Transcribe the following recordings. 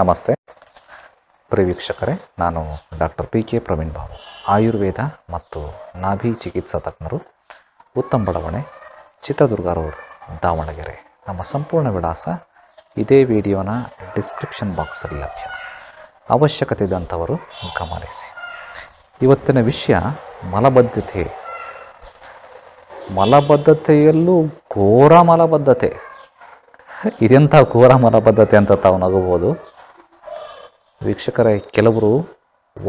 ನಮಸ್ತೆ ಪ್ರಿವೀಕ್ಷಕರೇ ನಾನು doctor P K Praveen Babu Ayurveda ಮತ್ತು ನಾಭಿ ಚಿಕಿತ್ಸಾ ತಜ್ಞರು ಉತ್ತಮ ಬಡಾವಣೆ ಚಿತ್ರದುರ್ಗ ರೋಡ್ ದಾವಣಗೆರೆ ನಮ್ಮ ಸಂಪೂರ್ಣ ವಿಳಾಸ ಇದೇ ವಿಡಿಯೋನ ಡಿಸ್ಕ್ರಿಪ್ಷನ್ ಬಾಕ್ಸಲ್ಲಿ ಲಭ್ಯ ಅವಶ್ಯಕತೆ ಇದ್ದಂಥವರು ಗಮನಿಸಿ ಇವತ್ತಿನ ವಿಷಯ ಮಲಬದ್ಧತೆ ಮಲಬದ್ಧತೆಯಲ್ಲೂ ಘೋರ ಮಲಬದ್ಧತೆ ಇದೆಂಥ ಘೋರ ಮಲಬದ್ಧತೆ ಅಂತ ತಾವು ನಗಬಹುದು ವೀಕ್ಷಕರೇ ಕೆಲವರು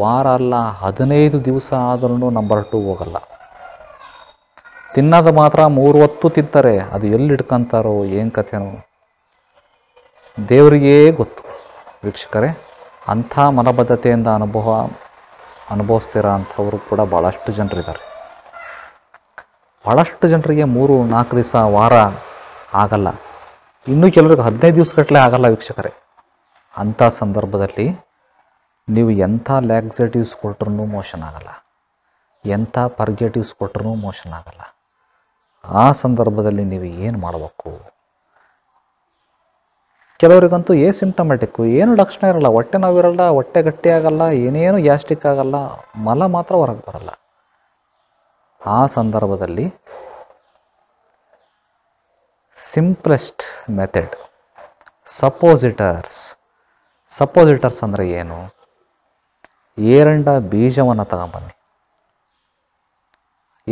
ವಾರ ಅಲ್ಲ ಹದಿನೈದು ದಿವಸ ಆದ್ರೂ ನಂಬರ್ ಟು ಹೋಗಲ್ಲ ತಿನ್ನೋದು ಮಾತ್ರ ಮೂರು ಹೊತ್ತು ತಿಂತಾರೆ ಅದು ಎಲ್ಲಿ ಇಟ್ಕೊಂತಾರೋ ಏನು ಕಥೆನೋ ದೇವರಿಗೇ ಗೊತ್ತು ವೀಕ್ಷಕರೇ ಅಂಥ ಮನಬದ್ಧತೆಯಿಂದ ಅನುಭವ ಅನುಭವಿಸ್ತೀರ ಅಂಥವರು ಕೂಡ ಭಾಳಷ್ಟು ಜನರಿದ್ದಾರೆ ಭಾಳಷ್ಟು ಜನರಿಗೆ ಮೂರು ನಾಲ್ಕು ದಿವಸ ವಾರ ಆಗಲ್ಲ ಇನ್ನೂ ಕೆಲವರಿಗೆ ಹದಿನೈದು ದಿವಸಗಟ್ಟಲೆ ಆಗಲ್ಲ ವೀಕ್ಷಕರೇ ಅಂಥ ಸಂದರ್ಭದಲ್ಲಿ ನೀವು ಎಂಥ ಲ್ಯಾಕ್ಸೇಟಿವ್ಸ್ ಕೊಟ್ರೂ ಮೋಷನ್ ಆಗಲ್ಲ ಎಂಥ ಪರ್ಗೆಟಿವ್ಸ್ ಕೊಟ್ರೂ ಮೋಷನ್ ಆಗಲ್ಲ ಆ ಸಂದರ್ಭದಲ್ಲಿ ನೀವು ಏನು ಮಾಡಬೇಕು ಕೆಲವರಿಗಂತೂ ಏ ಸಿಂಪ್ಟಮೆಟಿಕ್ಕು ಏನು ಲಕ್ಷಣ ಇರಲ್ಲ ಹೊಟ್ಟೆ ನೋವಿರಲ್ಲ ಹೊಟ್ಟೆ ಗಟ್ಟಿ ಆಗಲ್ಲ ಏನೇನು ಗ್ಯಾಸ್ಟಿಕ್ ಆಗಲ್ಲ ಮಲ ಮಾತ್ರ ಹೊರಗೆ ಬರಲ್ಲ ಆ ಸಂದರ್ಭದಲ್ಲಿ ಸಿಂಪ್ಲೆಸ್ಟ್ ಮೆಥಡ್ ಸಪೋಸಿಟರ್ಸ್ ಸಪೋಸಿಟರ್ಸ್ ಅಂದರೆ ಏನು ಏರಂಡ ಬೀಜವನ್ನು ತಗೊಂಬನ್ನಿ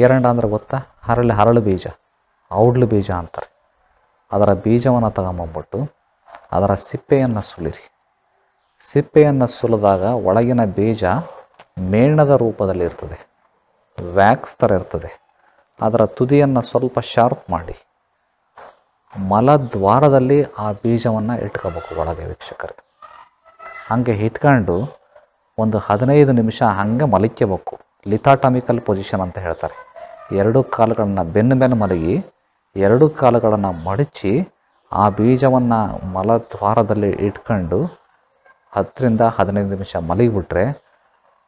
ಏರಂಡ ಅಂದರೆ ಗೊತ್ತಾ ಹರಳು ಹರಳು ಬೀಜ ಔಡ್ಲು ಬೀಜ ಅಂತಾರೆ ಅದರ ಬೀಜವನ್ನು ತಗೊಂಬಂದ್ಬಿಟ್ಟು ಅದರ ಸಿಪ್ಪೆಯನ್ನು ಸುಲಿರಿ ಸಿಪ್ಪೆಯನ್ನು ಸುಲಿದಾಗ ಒಳಗಿನ ಬೀಜ ಮೇಣದ ರೂಪದಲ್ಲಿ ಇರ್ತದೆ ವ್ಯಾಕ್ಸ್ ಥರ ಇರ್ತದೆ ಅದರ ತುದಿಯನ್ನು ಸ್ವಲ್ಪ ಶಾರ್ಪ್ ಮಾಡಿ ಮಲದ್ವಾರದಲ್ಲಿ ಆ ಬೀಜವನ್ನು ಇಟ್ಕೋಬೇಕು ಒಳಗೆ ವೀಕ್ಷಕರಿಗೆ ಹಂಗೆ ಇಟ್ಕೊಂಡು ಒಂದು ಹದಿನೈದು ನಿಮಿಷ ಹಾಗೆ ಮಲಿಕೆಬೇಕು ಲಿಥಾಟಾಮಿಕಲ್ ಪೊಸಿಷನ್ ಅಂತ ಹೇಳ್ತಾರೆ ಎರಡು ಕಾಲುಗಳನ್ನು ಬೆನ್ನ ಮೇಲೆ ಮಲಗಿ ಎರಡು ಕಾಲುಗಳನ್ನು ಮಡಚಿ ಆ ಬೀಜವನ್ನು ಮಲದ್ವಾರದಲ್ಲಿ ಇಟ್ಕೊಂಡು ಹತ್ತರಿಂದ ಹದಿನೈದು ನಿಮಿಷ ಮಲಗಿಬಿಟ್ರೆ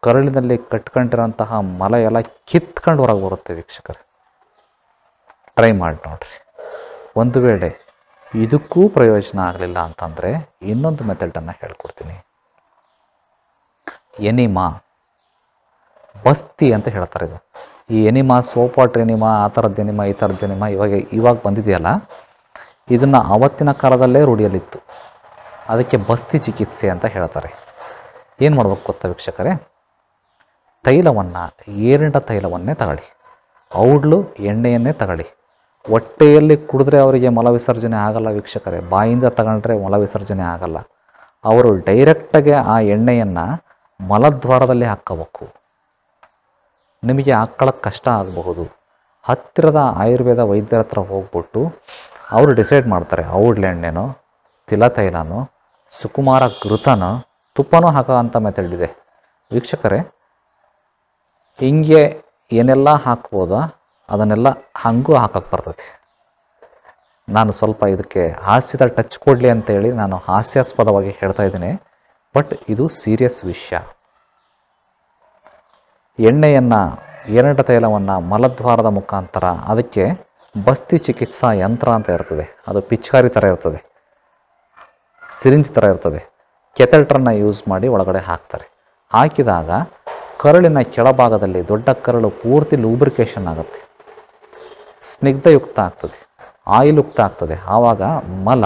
ಕರಳಿನಲ್ಲಿ ಕಟ್ಕೊಂಡಿರೋಂತಹ ಮಲ ಎಲ್ಲ ಕಿತ್ಕೊಂಡು ಹೊರಗೆ ಬರುತ್ತೆ ವೀಕ್ಷಕರು ಟ್ರೈ ಮಾಡಿ ನೋಡ್ರಿ ಒಂದು ವೇಳೆ ಇದಕ್ಕೂ ಪ್ರಯೋಜನ ಆಗಲಿಲ್ಲ ಅಂತಂದರೆ ಇನ್ನೊಂದು ಮೆಥಡನ್ನು ಹೇಳ್ಕೊಡ್ತೀನಿ ಎನಿಮಾ ಬಸ್ತಿ ಅಂತ ಹೇಳ್ತಾರೆ ಇದು ಈ ಎನಿಮಾ ಸೋಪಾಟ್ ಎನಿಮಾ ಆ ಥರದ್ದು ಎನಿಮಾ ಈ ಥರದ್ದು ಎನಿಮಾ ಇವಾಗ ಇವಾಗ ಬಂದಿದೆಯಲ್ಲ ಇದನ್ನು ಆವತ್ತಿನ ಕಾಲದಲ್ಲೇ ರೂಢಿಯಲ್ಲಿತ್ತು ಅದಕ್ಕೆ ಬಸ್ತಿ ಚಿಕಿತ್ಸೆ ಅಂತ ಹೇಳ್ತಾರೆ ಏನು ಮಾಡಬೇಕು ಗೊತ್ತಾ ವೀಕ್ಷಕರೇ ತೈಲವನ್ನು ಏರಿಂಡ ತೈಲವನ್ನೇ ತಗೊಳ್ಳಿ ಔಡ್ಲು ಎಣ್ಣೆಯನ್ನೇ ತಗೊಳ್ಳಿ ಹೊಟ್ಟೆಯಲ್ಲಿ ಕುಡಿದ್ರೆ ಅವರಿಗೆ ಮಲ ವಿಸರ್ಜನೆ ಆಗಲ್ಲ ವೀಕ್ಷಕರೇ ಬಾಯಿಂದ ತಗೊಂಡ್ರೆ ಮಲವಿಸರ್ಜನೆ ವಿಸರ್ಜನೆ ಆಗಲ್ಲ ಅವರು ಡೈರೆಕ್ಟಾಗಿ ಆ ಎಣ್ಣೆಯನ್ನು ಮಲದ್ವಾರದಲ್ಲಿ ಹಾಕಬೇಕು ನಿಮಗೆ ಹಾಕ್ಕೊಳ್ಳೋಕ್ಕೆ ಕಷ್ಟ ಆಗಬಹುದು ಹತ್ತಿರದ ಆಯುರ್ವೇದ ವೈದ್ಯರ ಹತ್ರ ಹೋಗ್ಬಿಟ್ಟು ಅವರು ಡಿಸೈಡ್ ಮಾಡ್ತಾರೆ ಔಡ್ಲೆಣ್ಣೆನೋ ತಿಲತೈಲನೋ ಸುಕುಮಾರ ಘೃತನೋ ತುಪ್ಪನೂ ಹಾಕೋ ಅಂತ ಮೆಥಡ್ ಇದೆ ವೀಕ್ಷಕರೇ ಹಿಂಗೆ ಏನೆಲ್ಲ ಹಾಕ್ಬೋದಾ ಅದನ್ನೆಲ್ಲ ಹಾಗೂ ಹಾಕಕ್ಕೆ ಬರ್ತೈತಿ ನಾನು ಸ್ವಲ್ಪ ಇದಕ್ಕೆ ಹಾಸ್ಯದ ಟಚ್ ಕೊಡಲಿ ಅಂತೇಳಿ ನಾನು ಹಾಸ್ಯಾಸ್ಪದವಾಗಿ ಹೇಳ್ತಾ ಇದ್ದೀನಿ ಬಟ್ ಇದು ಸೀರಿಯಸ್ ವಿಷಯ ಎಣ್ಣೆಯನ್ನು ಎರಡ ತೈಲವನ್ನು ಮಲದ್ವಾರದ ಮುಖಾಂತರ ಅದಕ್ಕೆ ಬಸ್ತಿ ಚಿಕಿತ್ಸಾ ಯಂತ್ರ ಅಂತ ಇರ್ತದೆ ಅದು ಪಿಚ್ಕಾರಿ ಥರ ಇರ್ತದೆ ಸಿರಿಂಜ್ ಥರ ಇರ್ತದೆ ಕೆಥೆಟ್ರನ್ನ ಯೂಸ್ ಮಾಡಿ ಒಳಗಡೆ ಹಾಕ್ತಾರೆ ಹಾಕಿದಾಗ ಕರುಳಿನ ಕೆಳಭಾಗದಲ್ಲಿ ದೊಡ್ಡ ಕರಳು ಪೂರ್ತಿ ಲೂಬ್ರಿಕೇಷನ್ ಆಗುತ್ತೆ ಸ್ನಿಗ್ಧಯುಕ್ತ ಆಗ್ತದೆ ಆಯಿಲ್ ಯುಕ್ತ ಆಗ್ತದೆ ಆವಾಗ ಮಲ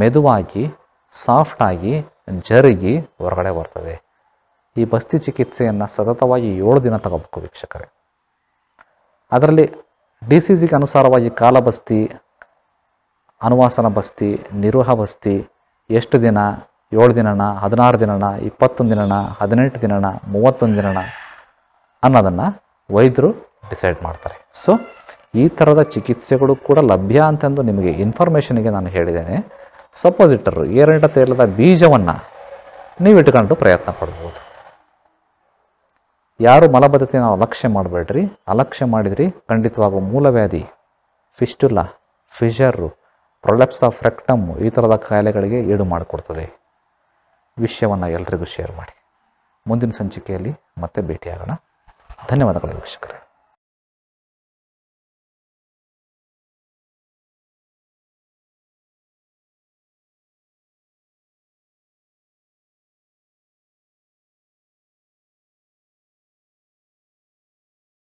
ಮೆದುವಾಗಿ ಸಾಫ್ಟಾಗಿ ಜರುಗಿ ಹೊರಗಡೆ ಬರ್ತದೆ ಈ ಬಸ್ತಿ ಚಿಕಿತ್ಸೆಯನ್ನು ಸತತವಾಗಿ ಏಳು ದಿನ ತಗೋಬೇಕು ವೀಕ್ಷಕರೇ ಅದರಲ್ಲಿ ಡಿ ಸಿ ಸಿಗೆ ಅನುಸಾರವಾಗಿ ಕಾಲಬಸ್ತಿ ಅನುವಾಸನ ಬಸ್ತಿ ನಿರ್ವಹ ಬಸ್ತಿ ಎಷ್ಟು ದಿನ ಏಳು ದಿನನ ಹದಿನಾರು ದಿನನ ಇಪ್ಪತ್ತೊಂದು ದಿನನ ಹದಿನೆಂಟು ದಿನನ ಮೂವತ್ತೊಂದು ದಿನನ ಅನ್ನೋದನ್ನು ವೈದ್ಯರು ಡಿಸೈಡ್ ಮಾಡ್ತಾರೆ ಸೊ ಈ ಥರದ ಚಿಕಿತ್ಸೆಗಳು ಕೂಡ ಲಭ್ಯ ಅಂತಂದು ನಿಮಗೆ ಇನ್ಫಾರ್ಮೇಷನಿಗೆ ನಾನು ಹೇಳಿದ್ದೇನೆ ಸಪೋಸಿಟರು ಏರಂಟ ತೇಲದ ಬೀಜವನ್ನು ನೀವು ಇಟ್ಕೊಂಡು ಪ್ರಯತ್ನ ಪಡ್ಬೋದು ಯಾರು ಮಲಬದ್ಧತೆ ನಾವು ಅಲಕ್ಷ್ಯ ಮಾಡಬೇಡ್ರಿ ಅಲಕ್ಷ್ಯ ಮಾಡಿದ್ರಿ ಖಂಡಿತವಾಗುವ ಮೂಲವ್ಯಾಧಿ fistula fissure prolapse of rectum ಈ ಥರದ ಕಾಯಿಲೆಗಳಿಗೆ ಈಡು ಮಾಡಿಕೊಡ್ತದೆ ವಿಷಯವನ್ನು ಎಲ್ರಿಗೂ ಶೇರ್ ಮಾಡಿ ಮುಂದಿನ ಸಂಚಿಕೆಯಲ್ಲಿ ಮತ್ತೆ ಭೇಟಿಯಾಗೋಣ ಧನ್ಯವಾದಗಳು ವೀಕ್ಷಕರೇ